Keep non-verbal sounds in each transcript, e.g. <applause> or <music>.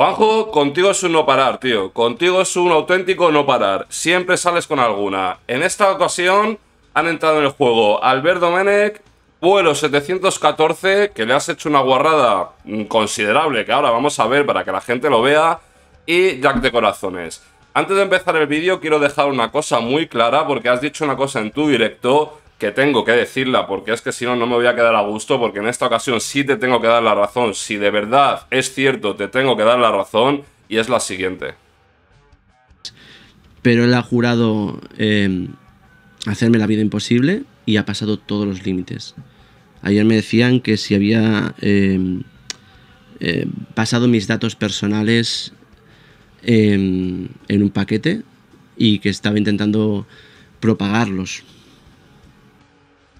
Juanjo, contigo es un no parar, tío. Contigo es un auténtico no parar. Siempre sales con alguna. En esta ocasión han entrado en el juego Alberto Domenech, vuelo 714, que le has hecho una guarrada mm, considerable, que ahora vamos a ver para que la gente lo vea, y Jack de Corazones. Antes de empezar el vídeo quiero dejar una cosa muy clara, porque has dicho una cosa en tu directo que tengo que decirla, porque es que si no, no me voy a quedar a gusto, porque en esta ocasión sí te tengo que dar la razón. Si de verdad es cierto, te tengo que dar la razón, y es la siguiente. Pero él ha jurado em, hacerme la vida imposible y ha pasado todos los límites. Ayer me decían que si había em, eh, pasado mis datos personales em, en un paquete y que estaba intentando propagarlos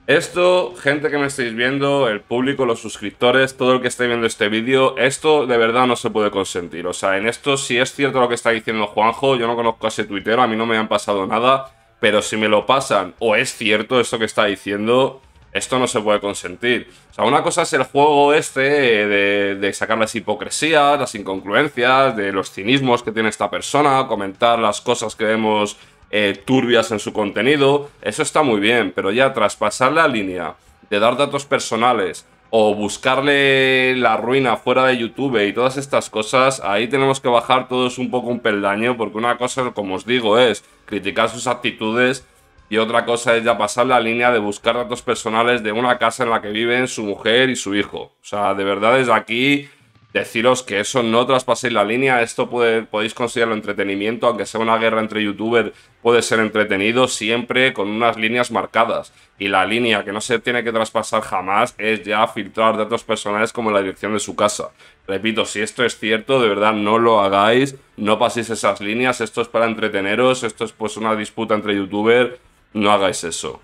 esto, gente que me estáis viendo, el público, los suscriptores, todo el que esté viendo este vídeo, esto de verdad no se puede consentir. O sea, en esto si es cierto lo que está diciendo Juanjo, yo no conozco a ese tuitero, a mí no me han pasado nada, pero si me lo pasan o es cierto esto que está diciendo, esto no se puede consentir. O sea, una cosa es el juego este de, de sacar las hipocresías, las incongruencias, de los cinismos que tiene esta persona, comentar las cosas que vemos eh, turbias en su contenido, eso está muy bien, pero ya traspasar la línea de dar datos personales o buscarle la ruina fuera de YouTube y todas estas cosas, ahí tenemos que bajar todos un poco un peldaño, porque una cosa, como os digo, es criticar sus actitudes y otra cosa es ya pasar la línea de buscar datos personales de una casa en la que viven su mujer y su hijo. O sea, de verdad desde aquí deciros que eso no traspaséis la línea, esto puede, podéis considerarlo entretenimiento, aunque sea una guerra entre youtubers, puede ser entretenido siempre con unas líneas marcadas. Y la línea que no se tiene que traspasar jamás es ya filtrar datos personales como la dirección de su casa. Repito, si esto es cierto, de verdad no lo hagáis, no paséis esas líneas, esto es para entreteneros, esto es pues una disputa entre youtubers, no hagáis eso.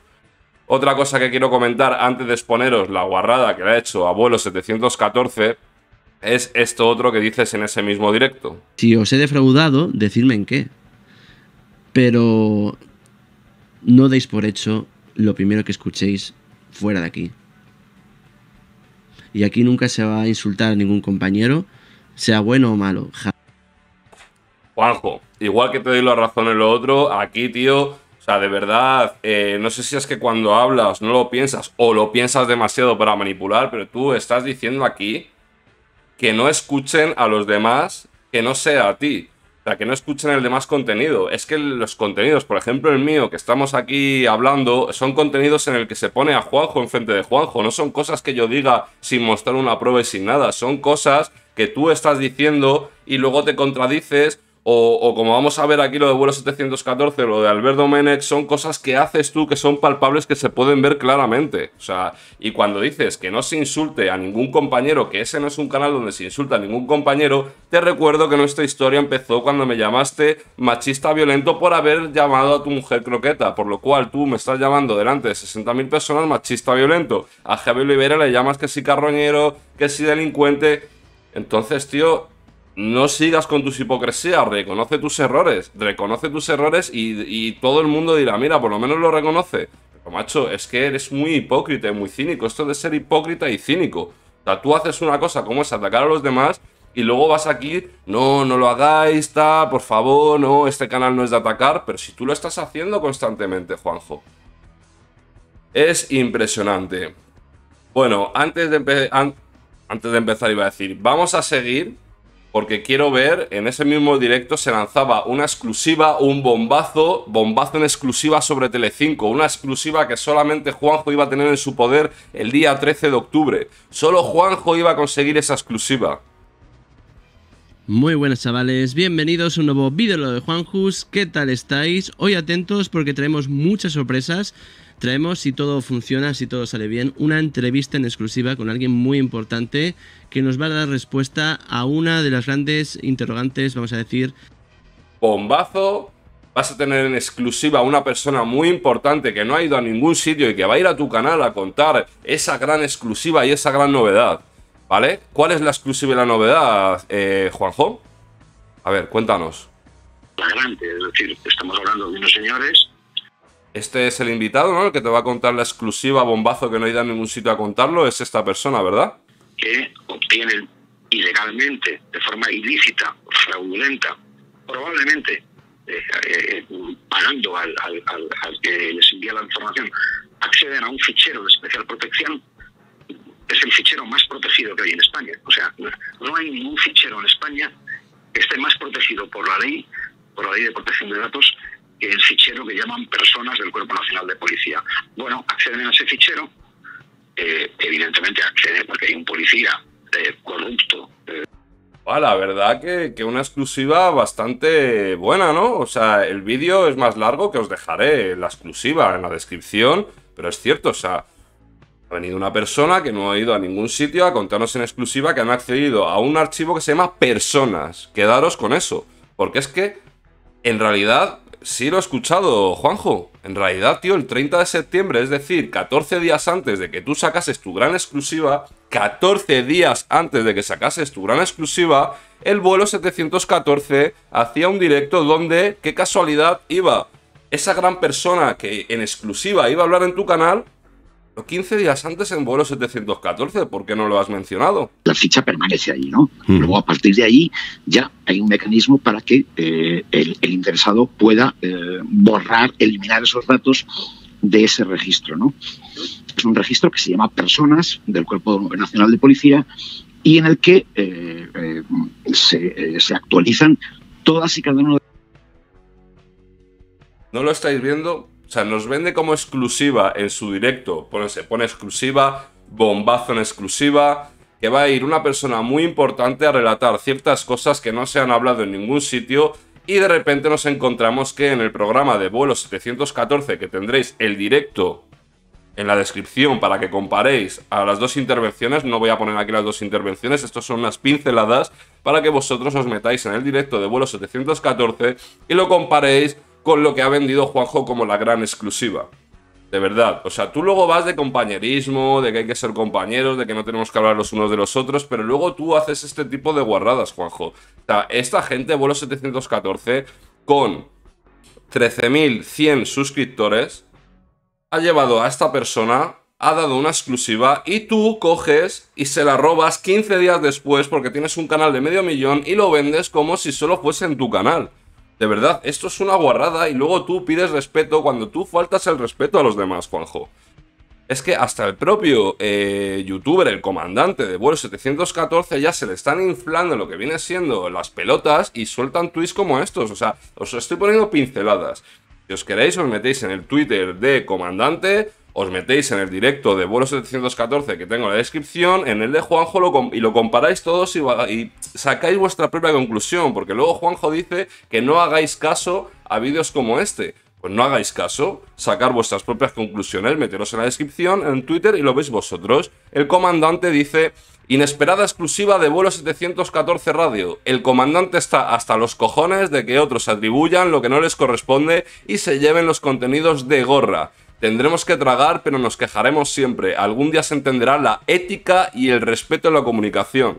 Otra cosa que quiero comentar antes de exponeros la guarrada que le ha hecho Abuelo714 es esto otro que dices en ese mismo directo. Si os he defraudado, decidme en qué. Pero no deis por hecho lo primero que escuchéis fuera de aquí. Y aquí nunca se va a insultar a ningún compañero, sea bueno o malo. Juanjo, igual que te doy la razón en lo otro, aquí, tío, o sea, de verdad, eh, no sé si es que cuando hablas no lo piensas o lo piensas demasiado para manipular, pero tú estás diciendo aquí que no escuchen a los demás, que no sea a ti. O sea, que no escuchen el demás contenido. Es que los contenidos, por ejemplo el mío, que estamos aquí hablando, son contenidos en el que se pone a Juanjo enfrente de Juanjo. No son cosas que yo diga sin mostrar una prueba y sin nada. Son cosas que tú estás diciendo y luego te contradices o, como vamos a ver aquí lo de vuelo 714, lo de Alberto Menex, son cosas que haces tú que son palpables que se pueden ver claramente. O sea, y cuando dices que no se insulte a ningún compañero, que ese no es un canal donde se insulta a ningún compañero, te recuerdo que nuestra historia empezó cuando me llamaste machista violento por haber llamado a tu mujer croqueta, por lo cual tú me estás llamando delante de 60.000 personas machista violento. A Javier Olivera le llamas que sí carroñero, que sí delincuente. Entonces, tío, no sigas con tus hipocresías, reconoce tus errores, reconoce tus errores y, todo el mundo dirá, mira, por lo menos lo reconoce. Pero macho, es que eres muy hipócrita y muy cínico, esto de ser hipócrita y cínico. O sea, tú haces una cosa como es atacar a los demás y luego vas aquí, no, no lo hagáis, está, por favor, no, este canal no es de atacar, pero si tú lo estás haciendo constantemente, Juanjo. Es impresionante. Bueno, antes de, antes de empezar iba a decir, vamos a seguir porque quiero ver, en ese mismo directo se lanzaba una exclusiva, un bombazo, bombazo en exclusiva sobre Telecinco, una exclusiva que solamente Juanjo iba a tener en su poder el día 13 de octubre. Solo Juanjo iba a conseguir esa exclusiva. Muy buenas chavales, bienvenidos a un nuevo vídeo de Juanjus, ¿qué tal estáis? Hoy atentos porque tenemos muchas sorpresas traemos, si todo funciona, si todo sale bien, una entrevista en exclusiva con alguien muy importante que nos va a dar respuesta a una de las grandes interrogantes, vamos a decir. Bombazo, vas a tener en exclusiva a una persona muy importante que no ha ido a ningún sitio y que va a ir a tu canal a contar esa gran exclusiva y esa gran novedad. ¿Vale? ¿Cuál es la exclusiva y la novedad, eh, Juanjo? A ver, cuéntanos. La grande, es decir, estamos hablando de unos señores este es el invitado, ¿no? El que te va a contar la exclusiva bombazo que no hay a ningún sitio a contarlo, es esta persona, ¿verdad? Que obtienen ilegalmente, de forma ilícita, fraudulenta, probablemente eh, eh, pagando al, que les envía la información, acceden a un fichero de especial protección. Es el fichero más protegido que hay en España. O sea, no hay ningún fichero en España que esté más protegido por la ley, por la ley de protección de datos, el fichero que llaman personas del Cuerpo Nacional de Policía. Bueno, acceden a ese fichero, eh, evidentemente acceden porque hay un policía de eh, corrupto. Eh. Ah, la verdad que, que, una exclusiva bastante buena, ¿no? O sea, el vídeo es más largo que os dejaré la exclusiva en la descripción, pero es cierto, o sea, ha venido una persona que no ha ido a ningún sitio a contarnos en exclusiva que han accedido a un archivo que se llama Personas. Quedaros con eso, porque es que, en realidad, sí lo he escuchado, Juanjo. En realidad, tío, el 30 de septiembre, es decir, 14 días antes de que tú sacases tu gran exclusiva, 14 días antes de que sacases tu gran exclusiva, el vuelo 714 hacía un directo donde, qué casualidad, iba esa gran persona que en exclusiva iba a hablar en tu canal, 15 días antes en vuelo 714, ¿por qué no lo has mencionado? La ficha permanece ahí, ¿no? Hmm. Luego, a partir de ahí, ya hay un mecanismo para que eh, el, interesado pueda eh, borrar, eliminar esos datos de ese registro, ¿no? Es un registro que se llama Personas del Cuerpo Nacional de Policía y en el que eh, se, actualizan todas y cada uno. de. No lo estáis viendo, nos vende como exclusiva en su directo, pone se pone exclusiva, bombazo en exclusiva, que va a ir una persona muy importante a relatar ciertas cosas que no se han hablado en ningún sitio y de repente nos encontramos que en el programa de vuelo 714 que tendréis el directo en la descripción para que comparéis a las dos intervenciones, no voy a poner aquí las dos intervenciones, estos son unas pinceladas para que vosotros os metáis en el directo de vuelo 714 y lo comparéis con lo que ha vendido Juanjo como la gran exclusiva. De verdad. O sea, tú luego vas de compañerismo, de que hay que ser compañeros, de que no tenemos que hablar los unos de los otros, pero luego tú haces este tipo de guarradas, Juanjo. O sea, esta gente, vuelo 714, con 13.100 suscriptores, ha llevado a esta persona, ha dado una exclusiva y tú coges y se la robas 15 días después porque tienes un canal de medio millón y lo vendes como si solo fuese en tu canal. De verdad, esto es una guarrada y luego tú pides respeto cuando tú faltas el respeto a los demás, Juanjo. Es que hasta el propio eh, youtuber, el comandante de vuelo 714, ya se le están inflando lo que viene siendo las pelotas y sueltan tweets como estos. O sea, os estoy poniendo pinceladas. Si os queréis, os metéis en el Twitter de comandante os metéis en el directo de vuelo 714 que tengo en la descripción, en el de Juanjo y lo comparáis todos y, y, sacáis vuestra propia conclusión, porque luego Juanjo dice que no hagáis caso a vídeos como este. Pues no hagáis caso, sacar vuestras propias conclusiones, meteros en la descripción, en Twitter y lo veis vosotros. El comandante dice, inesperada exclusiva de vuelo 714 radio. El comandante está hasta los cojones de que otros atribuyan lo que no les corresponde y se lleven los contenidos de gorra. Tendremos que tragar, pero nos quejaremos siempre. Algún día se entenderá la ética y el respeto en la comunicación.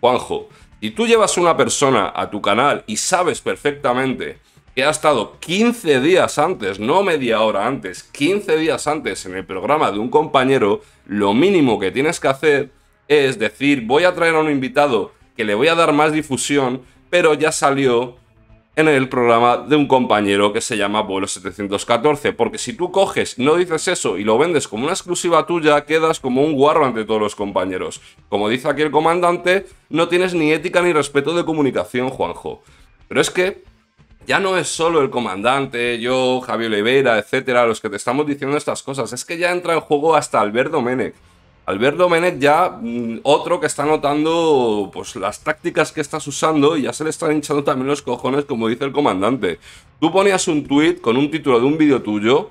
Juanjo, si tú llevas una persona a tu canal y sabes perfectamente que ha estado 15 días antes, no media hora antes, 15 días antes en el programa de un compañero, lo mínimo que tienes que hacer es decir, voy a traer a un invitado que le voy a dar más difusión, pero ya salió en el programa de un compañero que se llama Vuelo 714, porque si tú coges, no dices eso y lo vendes como una exclusiva tuya, quedas como un guarro ante todos los compañeros. Como dice aquí el comandante, no tienes ni ética ni respeto de comunicación, Juanjo. Pero es que ya no es solo el comandante, yo, Javier Oliveira, etcétera, los que te estamos diciendo estas cosas, es que ya entra en juego hasta Alberto Menec. Alberto Menet ya, mm, otro que está notando pues las tácticas que estás usando y ya se le están hinchando también los cojones, como dice el comandante. Tú ponías un tweet con un título de un vídeo tuyo,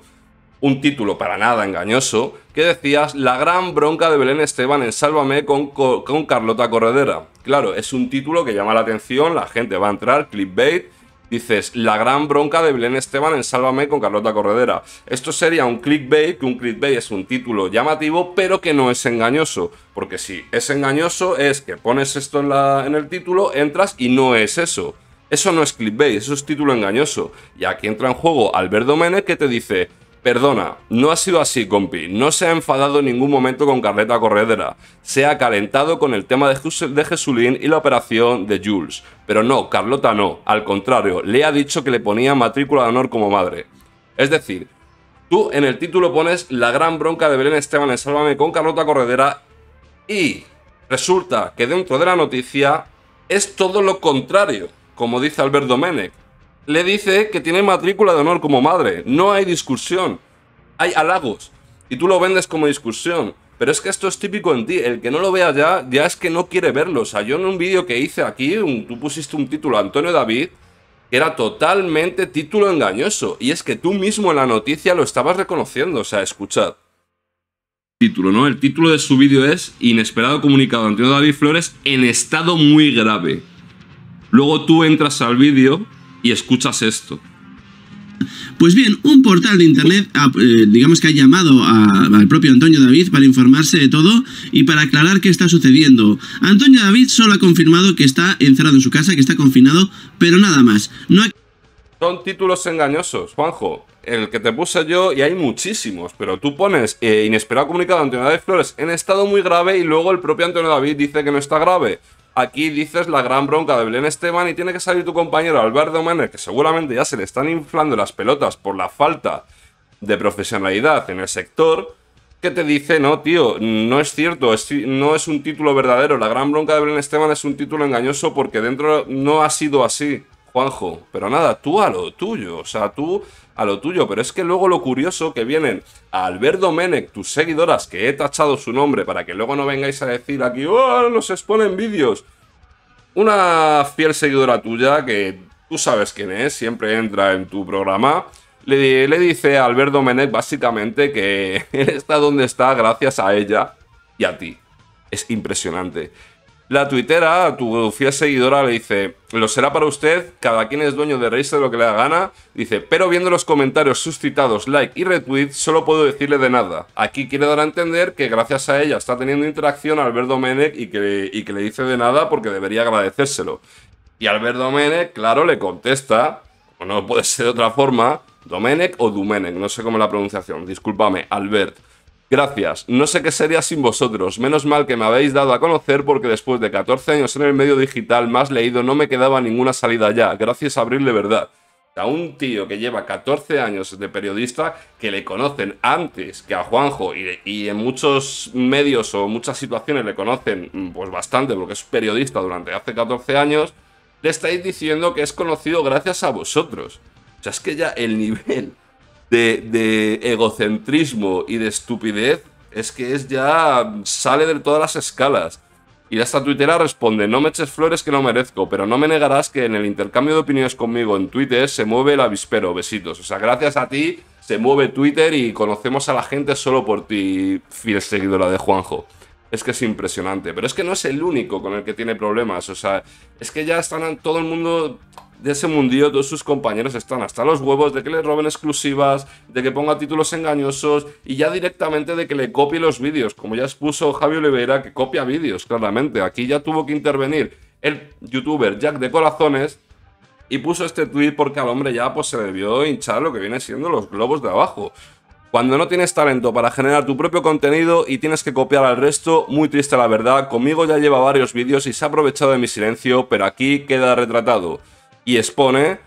un título para nada engañoso, que decías La gran bronca de Belén Esteban en Sálvame con, con Carlota Corredera. Claro, es un título que llama la atención, la gente va a entrar, clickbait, Dices, la gran bronca de Belén Esteban en Sálvame con Carlota Corredera. Esto sería un clickbait, que un clickbait es un título llamativo, pero que no es engañoso. Porque si es engañoso, es que pones esto en, la, en el título, entras y no es eso. Eso no es clickbait, eso es título engañoso. Y aquí entra en juego Alberto Mene que te dice, Perdona, no ha sido así, compi. No se ha enfadado en ningún momento con Carleta Corredera. Se ha calentado con el tema de Jesulín y la operación de Jules. Pero no, Carlota no. Al contrario, le ha dicho que le ponía matrícula de honor como madre. Es decir, tú en el título pones la gran bronca de Belén Esteban en Sálvame con Carlota Corredera y resulta que dentro de la noticia es todo lo contrario, como dice Alberto Domenech le dice que tiene matrícula de honor como madre. No hay discusión. Hay halagos. Y tú lo vendes como discusión. Pero es que esto es típico en ti. El que no lo vea ya, ya es que no quiere verlo. O sea, yo en un vídeo que hice aquí, tú pusiste un título, Antonio David, que era totalmente título engañoso. Y es que tú mismo en la noticia lo estabas reconociendo. O sea, escuchad. Título, ¿no? El título de su vídeo es Inesperado comunicado Antonio David Flores en estado muy grave. Luego tú entras al vídeo y escuchas esto. Pues bien, un portal de internet, ah, eh, digamos que ha llamado al propio Antonio David para informarse de todo y para aclarar qué está sucediendo. Antonio David solo ha confirmado que está encerrado en su casa, que está confinado, pero nada más. Son títulos engañosos, Juanjo. El que te puse yo, y hay muchísimos, pero tú pones eh, inesperado comunicado de Antonio David Flores en estado muy grave y luego el propio Antonio David dice que no está grave aquí dices la gran bronca de Belén Esteban y tiene que salir tu compañero Alberto Maner, que seguramente ya se le están inflando las pelotas por la falta de profesionalidad en el sector, que te dice, no, tío, no es cierto, no es un título verdadero. La gran bronca de Belén Esteban es un título engañoso porque dentro no ha sido así. Juanjo, pero nada, tú a lo tuyo, o sea, tú a lo tuyo, pero es que luego lo curioso que vienen a Alberto Menek, tus seguidoras, que he tachado su nombre para que luego no vengáis a decir aquí, oh, nos exponen vídeos. Una fiel seguidora tuya, que tú sabes quién es, siempre entra en tu programa, le, dice a Alberto Menek básicamente que <laughs> él está donde está gracias a ella y a ti. Es impresionante. La tuitera, tu fiel seguidora, le dice, lo será para usted, cada quien es dueño de reírse de lo que le da gana. Dice, pero viendo los comentarios suscitados, like y retweet, solo puedo decirle de nada. Aquí quiere dar a entender que gracias a ella está teniendo interacción Albert Domenech y que, y que le dice de nada porque debería agradecérselo. Y Albert Domenech, claro, le contesta, o no puede ser de otra forma, Domenech o Dumenech, no sé cómo es la pronunciación, discúlpame, Albert. Gracias, no sé qué sería sin vosotros. Menos mal que me habéis dado a conocer porque después de 14 años en el medio digital más leído no me quedaba ninguna salida ya. Gracias a Abril de verdad. A un tío que lleva 14 años de periodista, que le conocen antes que a Juanjo y, y en muchos medios o muchas situaciones le conocen mm, pues bastante porque es periodista durante hace 14 años, le estáis diciendo que es conocido gracias a vosotros. O sea, es que ya el nivel de, egocentrismo y de estupidez es que es ya sale de todas las escalas. Y esta tuitera responde, no me eches flores que no merezco, pero no me negarás que en el intercambio de opiniones conmigo en Twitter se mueve el avispero, besitos. O sea, gracias a ti se mueve Twitter y conocemos a la gente solo por ti, fiel seguidora de Juanjo es que es impresionante. Pero es que no es el único con el que tiene problemas. O sea, es que ya están todo el mundo de ese mundillo, todos sus compañeros están hasta los huevos de que le roben exclusivas, de que ponga títulos engañosos y ya directamente de que le copie los vídeos, como ya expuso Javi Oliveira, que copia vídeos, claramente. Aquí ya tuvo que intervenir el youtuber Jack de Corazones y puso este tweet porque al hombre ya pues, se debió hinchar lo que viene siendo los globos de abajo. Cuando no tienes talento para generar tu propio contenido y tienes que copiar al resto, muy triste la verdad, conmigo ya lleva varios vídeos y se ha aprovechado de mi silencio, pero aquí queda retratado. Y expone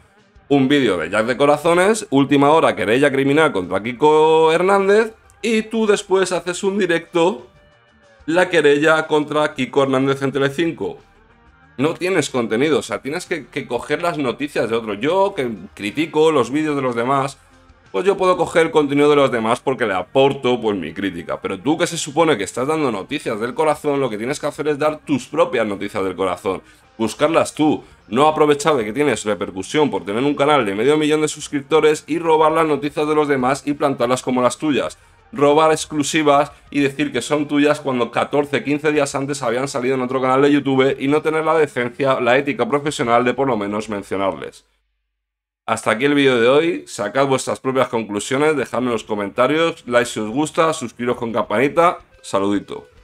un vídeo de Jack de Corazones, última hora querella criminal contra Kiko Hernández, y tú después haces un directo la querella contra Kiko Hernández en Telecinco. No tienes contenido, o sea, tienes que, coger las noticias de otro. Yo que critico los vídeos de los demás, pues yo puedo coger el contenido de los demás porque le aporto pues mi crítica. Pero tú que se supone que estás dando noticias del corazón, lo que tienes que hacer es dar tus propias noticias del corazón. Buscarlas tú, no aprovechar de que tienes repercusión por tener un canal de medio millón de suscriptores y robar las noticias de los demás y plantarlas como las tuyas robar exclusivas y decir que son tuyas cuando 14, 15 días antes habían salido en otro canal de YouTube y no tener la decencia, la ética profesional de por lo menos mencionarles. Hasta aquí el vídeo de hoy, sacad vuestras propias conclusiones, dejadme en los comentarios, like si os gusta, suscribiros con campanita, saludito.